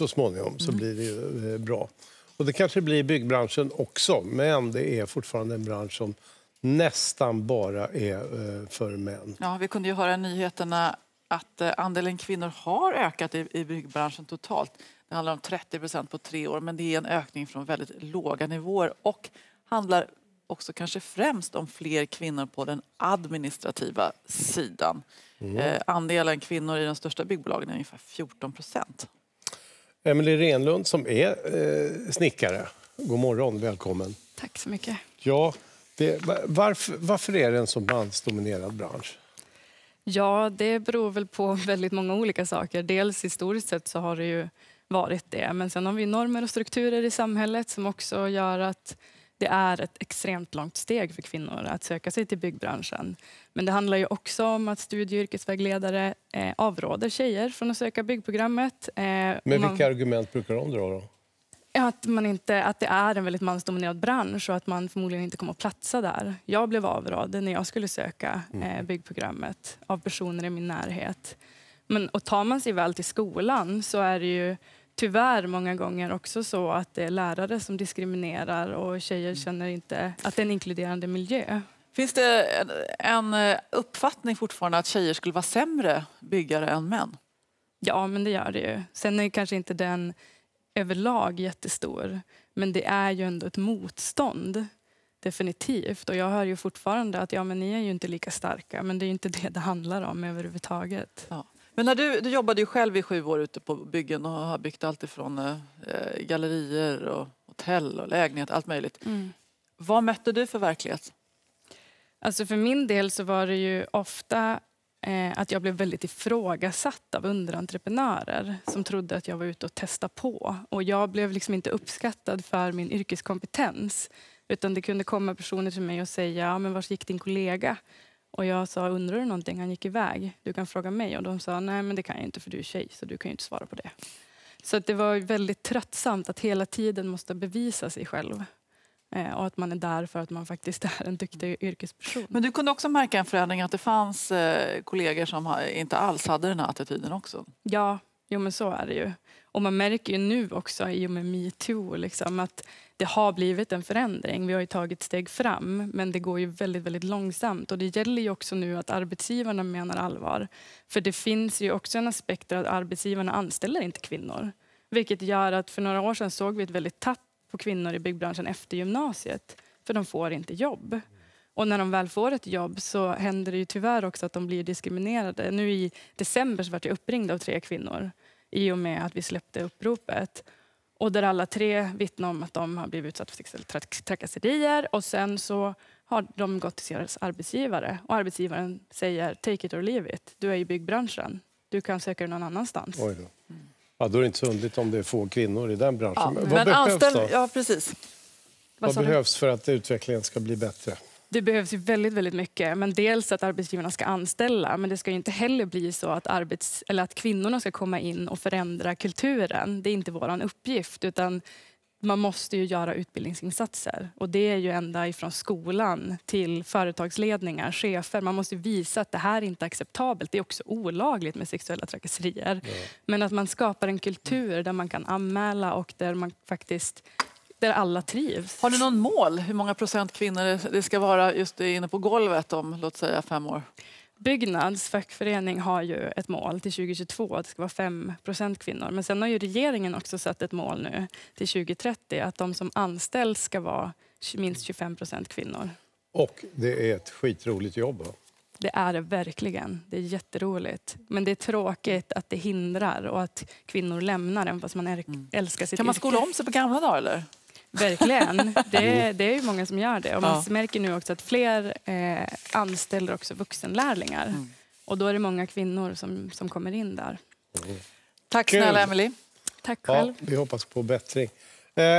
så småningom så mm. blir det ju eh, bra. Och det kanske blir byggbranschen också, men det är fortfarande en bransch som nästan bara är eh, för män. Ja, vi kunde ju höra nyheterna att eh, andelen kvinnor har ökat i byggbranschen totalt. Det handlar om 30 procent på tre år, men det är en ökning från väldigt låga nivåer och handlar också kanske främst om fler kvinnor på den administrativa sidan. Mm. Andelen kvinnor i de största byggbolagen är ungefär 14 procent. Emelie Renlund som är eh, snickare. God morgon, välkommen. Tack så mycket. Ja, det, varför, varför är det en så mansdominerad bransch? Ja, det beror väl på väldigt många olika saker. Dels historiskt sett så har det ju varit det, men sen har vi normer och strukturer i samhället som också gör att det är ett extremt långt steg för kvinnor att söka sig till byggbranschen. Men det handlar ju också om att studie och yrkesvägledare eh, avråder tjejer från att söka byggprogrammet. Eh, Men vilka man, argument brukar de dra då? Att, man inte, att det är en väldigt mansdominerad bransch och att man förmodligen inte kommer att platsa där. Jag blev avrådd när jag skulle söka mm. eh, byggprogrammet av personer i min närhet. Men och tar man sig väl till skolan så är det ju tyvärr många gånger också så att det är lärare som diskriminerar och tjejer mm. känner inte att det är en inkluderande miljö. Finns det en eh, uppfattning fortfarande att tjejer skulle vara sämre byggare än män? Ja, men det gör det ju. Sen är kanske inte den överlag jättestor, men det är ju ändå ett motstånd. Definitivt. Och jag hör ju fortfarande att ja, men ni är ju inte lika starka, men det är inte det det handlar om överhuvudtaget. Ja. Men när du, du jobbade ju själv i sju år ute på byggen och har byggt allt ifrån eh, gallerier och hotell och lägenhet, allt möjligt. Mm. Vad mötte du för verklighet? Alltså för min del så var det ju ofta eh, att jag blev väldigt ifrågasatt av underentreprenörer som trodde att jag var ute och testade på. Och jag blev liksom inte uppskattad för min yrkeskompetens. Utan det kunde komma personer till mig och säga, ja, men var gick din kollega? Och jag sa, undrar du någonting? Han gick iväg. Du kan fråga mig. Och de sa, nej men det kan jag inte för du är tjej så du kan inte svara på det. Så det var väldigt tröttsamt att hela tiden måste bevisa sig själv. Eh, och att man är där för att man faktiskt är en duktig yrkesperson. Men du kunde också märka en förändring att det fanns eh, kollegor som inte alls hade den här attityden också? Ja, Jo, men så är det ju. Och man märker ju nu också i och med metoo liksom, att det har blivit en förändring. Vi har tagit steg fram, men det går ju väldigt, väldigt långsamt. Och det gäller ju också nu att arbetsgivarna menar allvar. För det finns ju också en aspekt att arbetsgivarna anställer inte kvinnor. Vilket gör att för några år sedan såg vi ett väldigt tapp på kvinnor i byggbranschen efter gymnasiet. För de får inte jobb. Och när de väl får ett jobb så händer det ju tyvärr också att de blir diskriminerade. Nu i december så vart jag uppringd av tre kvinnor i och med att vi släppte uppropet. Och där alla tre vittnar om att de har blivit utsatta för sexuella trak trakasserier och sen så har de gått till deras arbetsgivare och arbetsgivaren säger take it or leave it. Du är i byggbranschen. Du kan söka dig någon annanstans. Oj då. Ja, då är det inte så underligt om det är få kvinnor i den branschen. Ja, men, men, vad behövs anställ... Ja, precis. Vad, vad behövs du? för att utvecklingen ska bli bättre? Det behövs ju väldigt, väldigt mycket. Men dels att arbetsgivarna ska anställa, men det ska inte heller bli så att, arbets, eller att kvinnorna ska komma in och förändra kulturen. Det är inte vår uppgift, utan man måste ju göra utbildningsinsatser. Och det är ju ända ifrån skolan till företagsledningar, chefer. Man måste visa att det här är inte acceptabelt. Det är också olagligt med sexuella trakasserier. Mm. Men att man skapar en kultur där man kan anmäla och där man faktiskt där alla trivs. Har ni någon mål hur många procent kvinnor det ska vara just inne på golvet om låt säga fem år? Byggnads fackförening har ju ett mål till 2022 att det ska vara 5 kvinnor. Men sen har ju regeringen också satt ett mål nu till 2030 att de som anställs ska vara minst 25 kvinnor. Och det är ett skitroligt jobb. Va? Det är det verkligen. Det är jätteroligt. Men det är tråkigt att det hindrar och att kvinnor lämnar den fast man mm. älskar sitt Kan man skola om sig på gamla dagar eller? Verkligen. Det, det är ju många som gör det. Och man ja. märker nu också att fler eh, anställer också vuxenlärlingar. Mm. Och då är det många kvinnor som, som kommer in där. Mm. Tack snälla Emelie. Tack själv. Ja, vi hoppas på bättring. Eh.